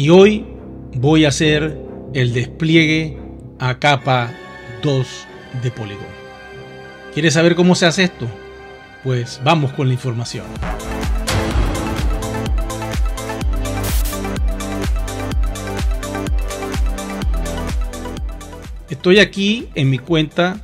Y hoy voy a hacer el despliegue a capa 2 de Polygon. ¿Quieres saber cómo se hace esto? Pues vamos con la información. Estoy aquí en mi cuenta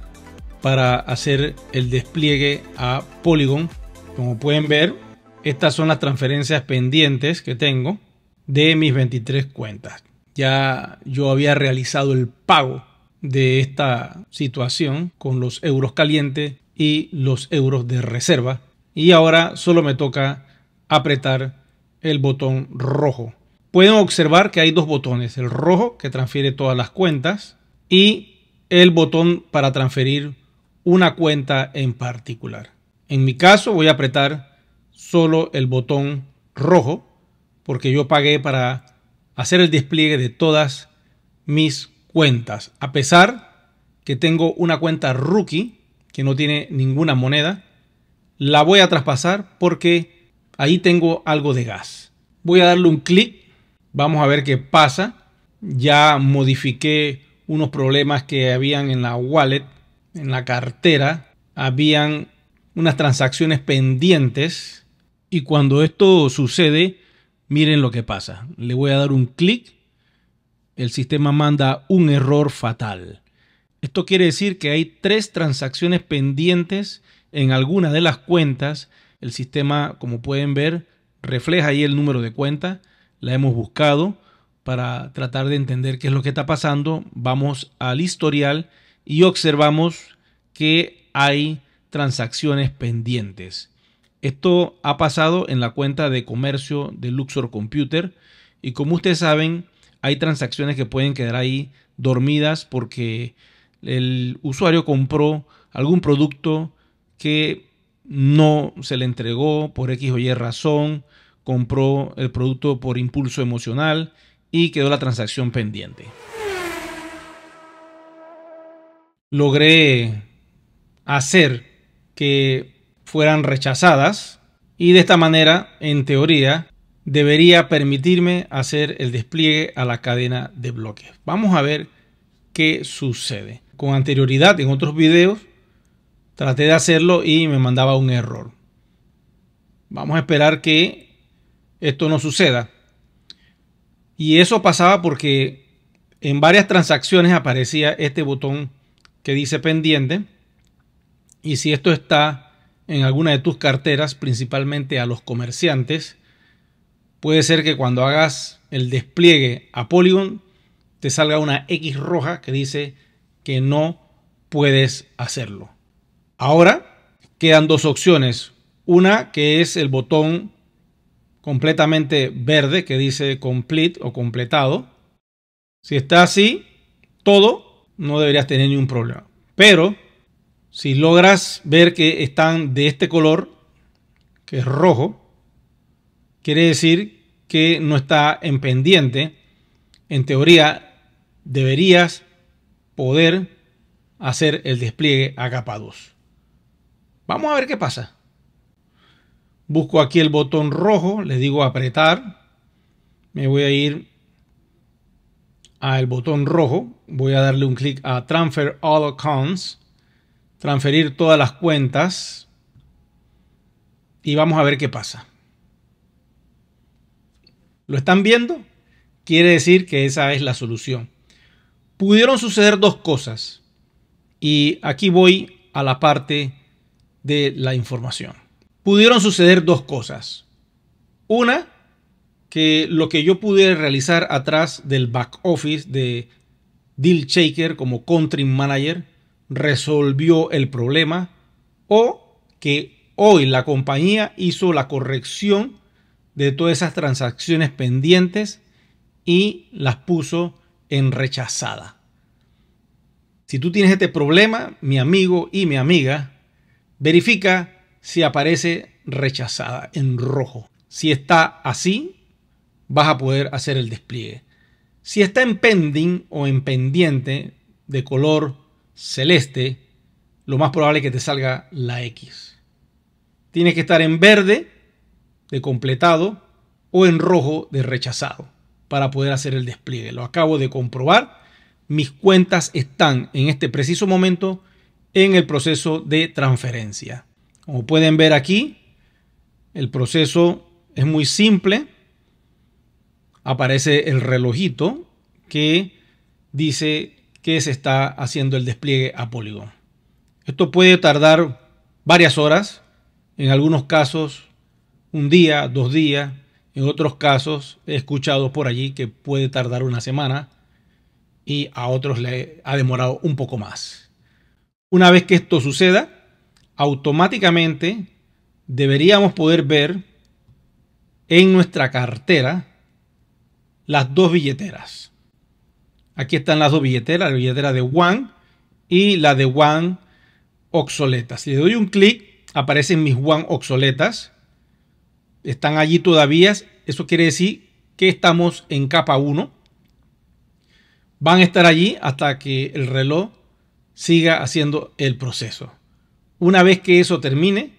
para hacer el despliegue a Polygon. Como pueden ver, estas son las transferencias pendientes que tengo de mis 23 cuentas. Ya yo había realizado el pago de esta situación con los euros calientes y los euros de reserva. Y ahora solo me toca apretar el botón rojo. Pueden observar que hay dos botones, el rojo que transfiere todas las cuentas y el botón para transferir una cuenta en particular. En mi caso voy a apretar solo el botón rojo porque yo pagué para hacer el despliegue de todas mis cuentas. A pesar que tengo una cuenta rookie que no tiene ninguna moneda, la voy a traspasar porque ahí tengo algo de gas. Voy a darle un clic, vamos a ver qué pasa. Ya modifiqué unos problemas que habían en la wallet, en la cartera, habían unas transacciones pendientes y cuando esto sucede miren lo que pasa. Le voy a dar un clic, el sistema manda un error fatal. Esto quiere decir que hay tres transacciones pendientes en alguna de las cuentas. El sistema, como pueden ver, refleja ahí el número de cuenta. La hemos buscado para tratar de entender qué es lo que está pasando. Vamos al historial y observamos que hay transacciones pendientes. Esto ha pasado en la cuenta de comercio de Luxor Computer y como ustedes saben, hay transacciones que pueden quedar ahí dormidas porque el usuario compró algún producto que no se le entregó por X o Y razón, compró el producto por impulso emocional y quedó la transacción pendiente. Logré hacer que fueran rechazadas y de esta manera, en teoría, debería permitirme hacer el despliegue a la cadena de bloques. Vamos a ver qué sucede. Con anterioridad en otros videos traté de hacerlo y me mandaba un error. Vamos a esperar que esto no suceda. Y eso pasaba porque en varias transacciones aparecía este botón que dice pendiente. Y si esto está en alguna de tus carteras, principalmente a los comerciantes, puede ser que cuando hagas el despliegue a Polygon te salga una X roja que dice que no puedes hacerlo. Ahora quedan dos opciones. Una que es el botón completamente verde que dice complete o completado. Si está así, todo, no deberías tener ningún problema. Pero si logras ver que están de este color, que es rojo, quiere decir que no está en pendiente. En teoría, deberías poder hacer el despliegue a capa 2. Vamos a ver qué pasa. Busco aquí el botón rojo, le digo apretar. Me voy a ir al botón rojo. Voy a darle un clic a Transfer All Accounts transferir todas las cuentas y vamos a ver qué pasa. ¿Lo están viendo? Quiere decir que esa es la solución. Pudieron suceder dos cosas y aquí voy a la parte de la información. Pudieron suceder dos cosas. Una, que lo que yo pude realizar atrás del back office de Deal Shaker como country manager resolvió el problema o que hoy la compañía hizo la corrección de todas esas transacciones pendientes y las puso en rechazada. Si tú tienes este problema, mi amigo y mi amiga, verifica si aparece rechazada en rojo. Si está así, vas a poder hacer el despliegue. Si está en pending o en pendiente de color celeste, lo más probable es que te salga la X. Tiene que estar en verde de completado o en rojo de rechazado para poder hacer el despliegue. Lo acabo de comprobar. Mis cuentas están en este preciso momento en el proceso de transferencia. Como pueden ver aquí, el proceso es muy simple. Aparece el relojito que dice que se está haciendo el despliegue a Polygon. Esto puede tardar varias horas, en algunos casos un día, dos días, en otros casos he escuchado por allí que puede tardar una semana y a otros le ha demorado un poco más. Una vez que esto suceda, automáticamente deberíamos poder ver en nuestra cartera las dos billeteras. Aquí están las dos billeteras, la billetera de One y la de One obsoleta. Si le doy un clic, aparecen mis One obsoletas. Están allí todavía. Eso quiere decir que estamos en capa 1. Van a estar allí hasta que el reloj siga haciendo el proceso. Una vez que eso termine,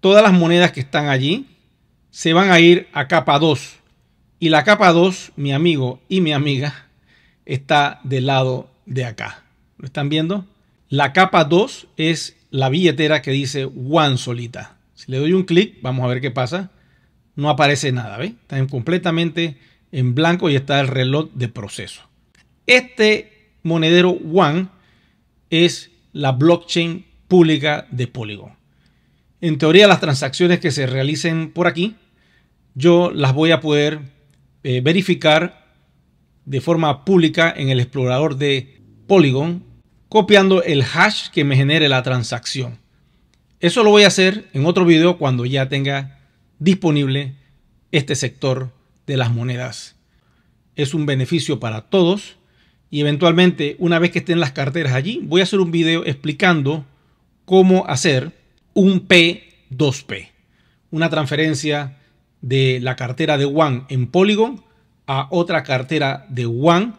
todas las monedas que están allí se van a ir a capa 2. Y la capa 2, mi amigo y mi amiga, está del lado de acá. ¿Lo están viendo? La capa 2 es la billetera que dice One solita. Si le doy un clic, vamos a ver qué pasa. No aparece nada, Están Está completamente en blanco y está el reloj de proceso. Este monedero One es la blockchain pública de Polygon. En teoría, las transacciones que se realicen por aquí, yo las voy a poder eh, verificar de forma pública en el explorador de Polygon, copiando el hash que me genere la transacción. Eso lo voy a hacer en otro video cuando ya tenga disponible este sector de las monedas. Es un beneficio para todos y eventualmente una vez que estén las carteras allí, voy a hacer un video explicando cómo hacer un P2P, una transferencia de la cartera de One en Polygon a otra cartera de One,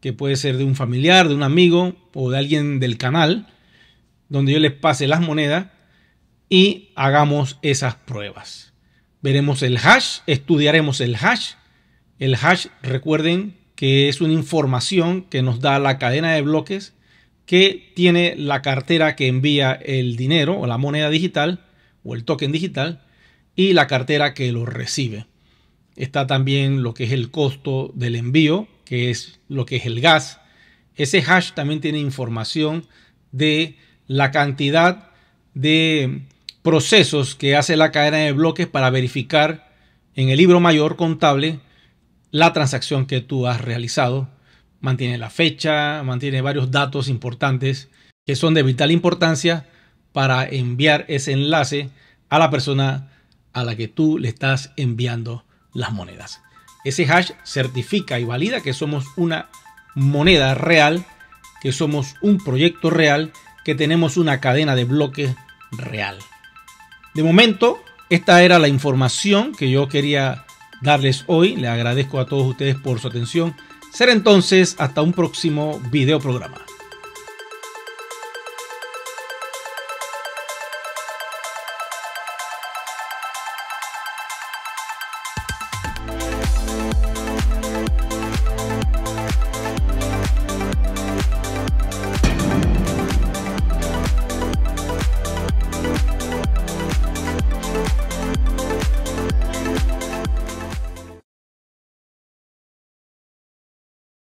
que puede ser de un familiar, de un amigo o de alguien del canal, donde yo les pase las monedas y hagamos esas pruebas. Veremos el hash, estudiaremos el hash. El hash, recuerden que es una información que nos da la cadena de bloques que tiene la cartera que envía el dinero o la moneda digital o el token digital y la cartera que lo recibe. Está también lo que es el costo del envío, que es lo que es el gas. Ese hash también tiene información de la cantidad de procesos que hace la cadena de bloques para verificar en el libro mayor contable la transacción que tú has realizado. Mantiene la fecha, mantiene varios datos importantes que son de vital importancia para enviar ese enlace a la persona a la que tú le estás enviando las monedas. Ese hash certifica y valida que somos una moneda real, que somos un proyecto real, que tenemos una cadena de bloques real. De momento, esta era la información que yo quería darles hoy. Le agradezco a todos ustedes por su atención. Ser entonces hasta un próximo video programa.